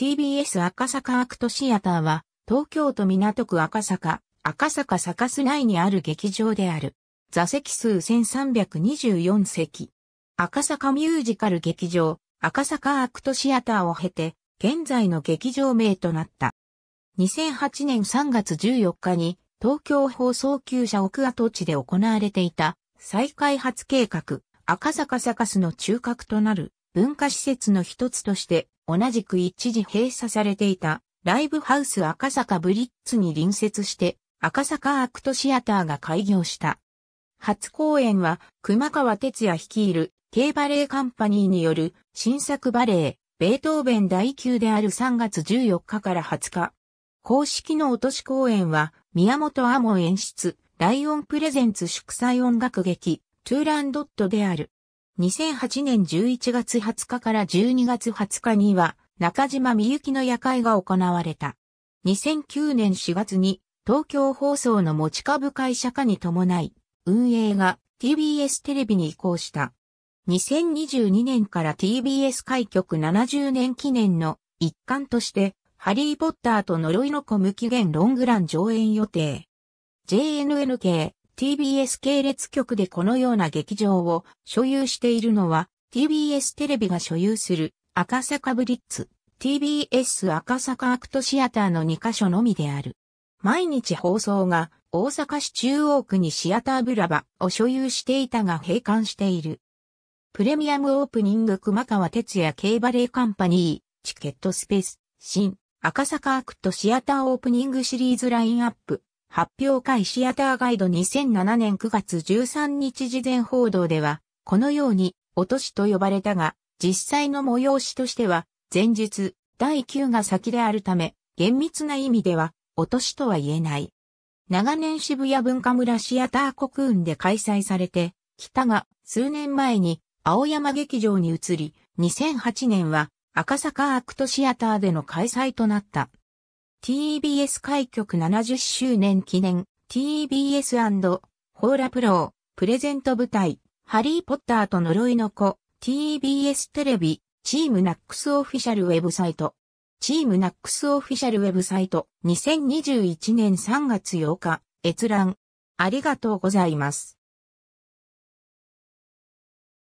TBS 赤坂アクトシアターは、東京都港区赤坂、赤坂サス内にある劇場である。座席数1324席。赤坂ミュージカル劇場、赤坂アクトシアターを経て、現在の劇場名となった。2008年3月14日に、東京放送級舎奥跡地で行われていた、再開発計画、赤坂サカスの中核となる文化施設の一つとして同じく一時閉鎖されていたライブハウス赤坂ブリッツに隣接して赤坂アクトシアターが開業した。初公演は熊川哲也率いる K バレエカンパニーによる新作バレエベートーベン第9である3月14日から20日。公式の落とし公演は宮本アモ演出ライオンプレゼンツ祝祭音楽劇トゥーランドットである。2008年11月20日から12月20日には、中島みゆきの夜会が行われた。2009年4月に、東京放送の持ち株会社化に伴い、運営が TBS テレビに移行した。2022年から TBS 開局70年記念の一環として、ハリー・ポッターと呪いの子無期限ロングラン上演予定。JNNK TBS 系列局でこのような劇場を所有しているのは TBS テレビが所有する赤坂ブリッツ TBS 赤坂アクトシアターの2カ所のみである。毎日放送が大阪市中央区にシアターブラバを所有していたが閉館している。プレミアムオープニング熊川哲也系バレーカンパニー、チケットスペース、新、赤坂アクトシアターオープニングシリーズラインアップ、発表会シアターガイド2007年9月13日事前報道では、このように、落としと呼ばれたが、実際の催しとしては、前日、第9が先であるため、厳密な意味では、落としとは言えない。長年渋谷文化村シアターコクーンで開催されて、北が数年前に青山劇場に移り、2008年は赤坂アクトシアターでの開催となった。TBS 開局70周年記念 TBS& ホーラプロプレゼント舞台ハリーポッターと呪いの子 TBS テレビチームナックスオフィシャルウェブサイトチームナックスオフィシャルウェブサイト2021年3月8日閲覧ありがとうございます。